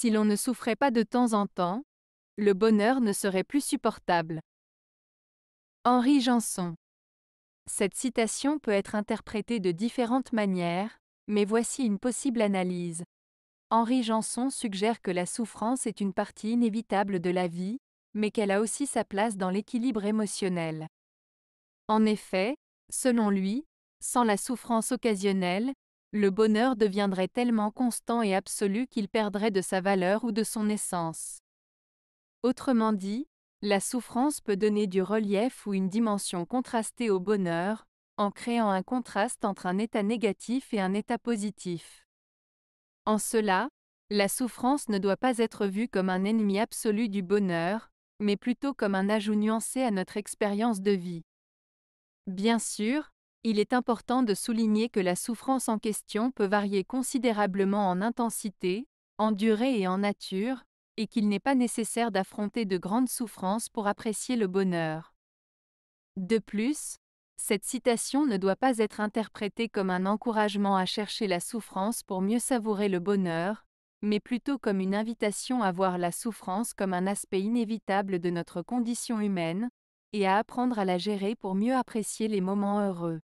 Si l'on ne souffrait pas de temps en temps, le bonheur ne serait plus supportable. Henri Janson. Cette citation peut être interprétée de différentes manières, mais voici une possible analyse. Henri Janson suggère que la souffrance est une partie inévitable de la vie, mais qu'elle a aussi sa place dans l'équilibre émotionnel. En effet, selon lui, sans la souffrance occasionnelle, le bonheur deviendrait tellement constant et absolu qu'il perdrait de sa valeur ou de son essence. Autrement dit, la souffrance peut donner du relief ou une dimension contrastée au bonheur, en créant un contraste entre un état négatif et un état positif. En cela, la souffrance ne doit pas être vue comme un ennemi absolu du bonheur, mais plutôt comme un ajout nuancé à notre expérience de vie. Bien sûr, il est important de souligner que la souffrance en question peut varier considérablement en intensité, en durée et en nature, et qu'il n'est pas nécessaire d'affronter de grandes souffrances pour apprécier le bonheur. De plus, cette citation ne doit pas être interprétée comme un encouragement à chercher la souffrance pour mieux savourer le bonheur, mais plutôt comme une invitation à voir la souffrance comme un aspect inévitable de notre condition humaine, et à apprendre à la gérer pour mieux apprécier les moments heureux.